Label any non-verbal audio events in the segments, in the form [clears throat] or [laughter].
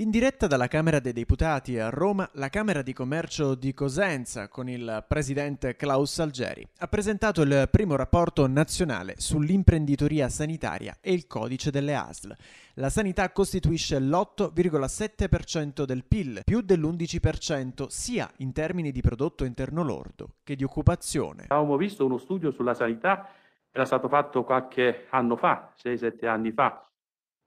In diretta dalla Camera dei Deputati a Roma, la Camera di Commercio di Cosenza, con il presidente Klaus Algeri, ha presentato il primo rapporto nazionale sull'imprenditoria sanitaria e il codice delle ASL. La sanità costituisce l'8,7% del PIL, più dell'11% sia in termini di prodotto interno lordo che di occupazione. Abbiamo visto uno studio sulla sanità, era stato fatto qualche anno fa, 6-7 anni fa.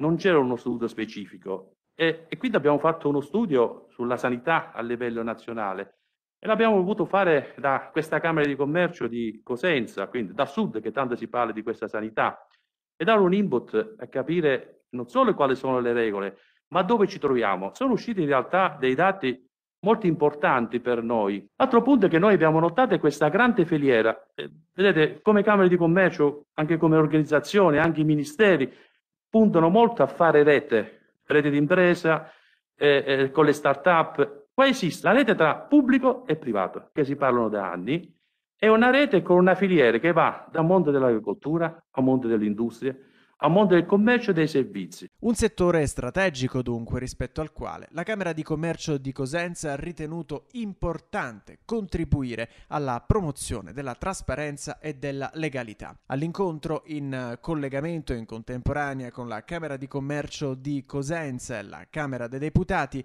Non c'era uno studio specifico, e, e quindi abbiamo fatto uno studio sulla sanità a livello nazionale e l'abbiamo voluto fare da questa Camera di Commercio di Cosenza, quindi da sud che tanto si parla di questa sanità, e dare un input a capire non solo quali sono le regole, ma dove ci troviamo. Sono usciti in realtà dei dati molto importanti per noi. L'altro punto è che noi abbiamo notato è questa grande filiera. Eh, vedete, come Camere di Commercio, anche come organizzazione, anche i ministeri, puntano molto a fare rete, rete d'impresa, eh, eh, con le start-up. Qua esiste la rete tra pubblico e privato, che si parlano da anni, è una rete con una filiera che va da mondo dell'agricoltura a mondo dell'industria, a mondo del commercio e dei servizi. Un settore strategico dunque rispetto al quale la Camera di Commercio di Cosenza ha ritenuto importante contribuire alla promozione della trasparenza e della legalità. All'incontro in collegamento in contemporanea con la Camera di Commercio di Cosenza e la Camera dei Deputati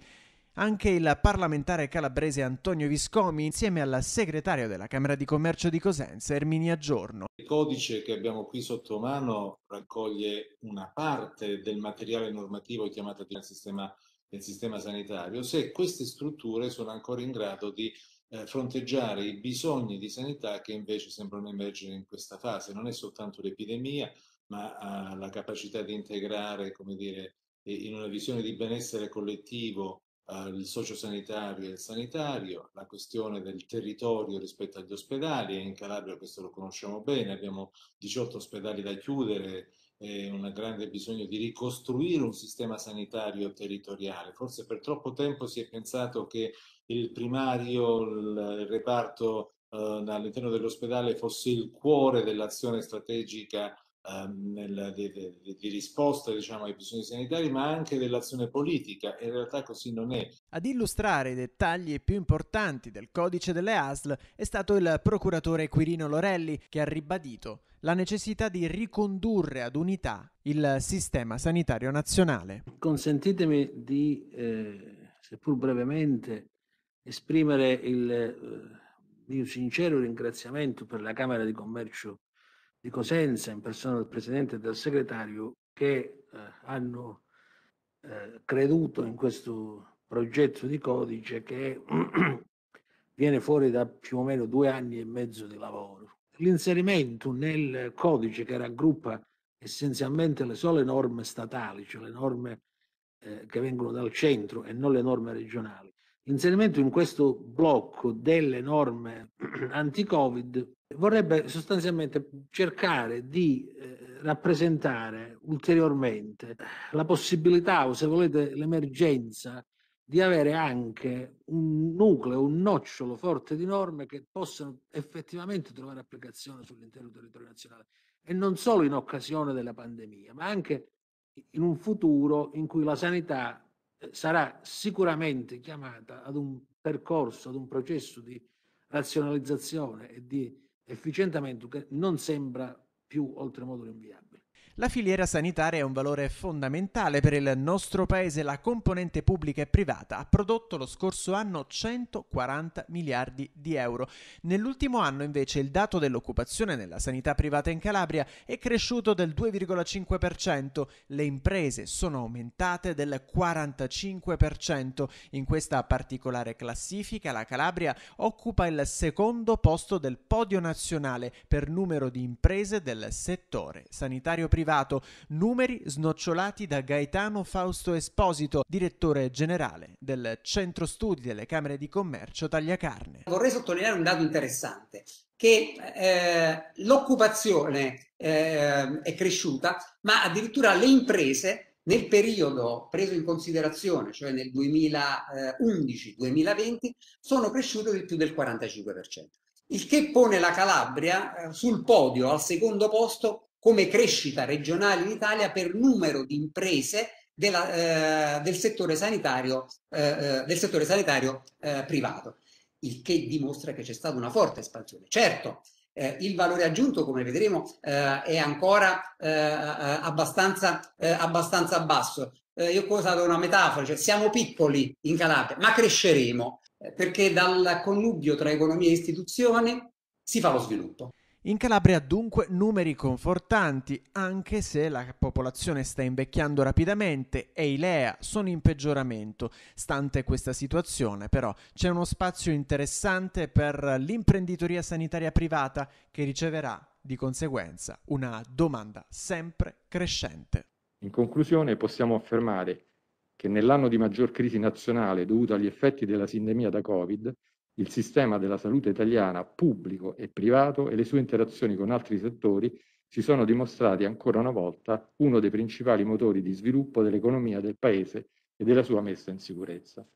anche il parlamentare calabrese Antonio Viscomi insieme al segretario della Camera di Commercio di Cosenza Erminia Giorno. Il codice che abbiamo qui sotto mano raccoglie una parte del materiale normativo chiamato del sistema, del sistema sanitario, se queste strutture sono ancora in grado di eh, fronteggiare i bisogni di sanità che invece sembrano emergere in questa fase. Non è soltanto l'epidemia, ma ah, la capacità di integrare, come dire, eh, in una visione di benessere collettivo eh, il sociosanitario e il sanitario, la questione del territorio rispetto agli ospedali, in Calabria questo lo conosciamo bene, abbiamo 18 ospedali da chiudere, e un grande bisogno di ricostruire un sistema sanitario territoriale. Forse per troppo tempo si è pensato che il primario, il reparto eh, all'interno dell'ospedale fosse il cuore dell'azione strategica Ehm, nel, di, di, di, risposta diciamo, ai bisogni sanitari, ma anche dell'azione politica. In realtà così non è. Ad illustrare i dettagli più importanti del codice delle ASL è stato il procuratore Quirino Lorelli, che ha ribadito la necessità di ricondurre ad unità il sistema sanitario nazionale. Consentitemi di, eh, seppur brevemente, esprimere il eh, mio sincero ringraziamento per la Camera di Commercio di Cosenza in persona del Presidente e del Segretario che eh, hanno eh, creduto in questo progetto di codice che [clears throat] viene fuori da più o meno due anni e mezzo di lavoro. L'inserimento nel codice che raggruppa essenzialmente le sole norme statali, cioè le norme eh, che vengono dal centro e non le norme regionali, inserimento in questo blocco delle norme [clears throat] anti-Covid vorrebbe sostanzialmente cercare di eh, rappresentare ulteriormente la possibilità o se volete l'emergenza di avere anche un nucleo, un nocciolo forte di norme che possano effettivamente trovare applicazione sull'intero territorio nazionale e non solo in occasione della pandemia, ma anche in un futuro in cui la sanità sarà sicuramente chiamata ad un percorso, ad un processo di razionalizzazione e di efficientamento che non sembra più oltremodo rinviabile. La filiera sanitaria è un valore fondamentale per il nostro paese, la componente pubblica e privata ha prodotto lo scorso anno 140 miliardi di euro. Nell'ultimo anno invece il dato dell'occupazione nella sanità privata in Calabria è cresciuto del 2,5%, le imprese sono aumentate del 45%. In questa particolare classifica la Calabria occupa il secondo posto del podio nazionale per numero di imprese del settore sanitario privato arrivato numeri snocciolati da Gaetano Fausto Esposito, direttore generale del Centro Studi delle Camere di Commercio Tagliacarne. Vorrei sottolineare un dato interessante che eh, l'occupazione eh, è cresciuta, ma addirittura le imprese nel periodo preso in considerazione, cioè nel 2011-2020, sono cresciute di più del 45%, il che pone la Calabria eh, sul podio al secondo posto come crescita regionale in Italia per numero di imprese della, eh, del settore sanitario, eh, eh, del settore sanitario eh, privato, il che dimostra che c'è stata una forte espansione. Certo, eh, il valore aggiunto, come vedremo, eh, è ancora eh, eh abbastanza, eh, abbastanza basso. io ho usato una metafora, cioè siamo piccoli in Calabria, ma cresceremo, perché dal connubio tra economia e istituzioni si fa lo sviluppo. In Calabria dunque numeri confortanti, anche se la popolazione sta invecchiando rapidamente e i LEA sono in peggioramento. Stante questa situazione però c'è uno spazio interessante per l'imprenditoria sanitaria privata che riceverà di conseguenza una domanda sempre crescente. In conclusione possiamo affermare che nell'anno di maggior crisi nazionale dovuta agli effetti della sindemia da Covid, il sistema della salute italiana pubblico e privato e le sue interazioni con altri settori si sono dimostrati ancora una volta uno dei principali motori di sviluppo dell'economia del Paese e della sua messa in sicurezza.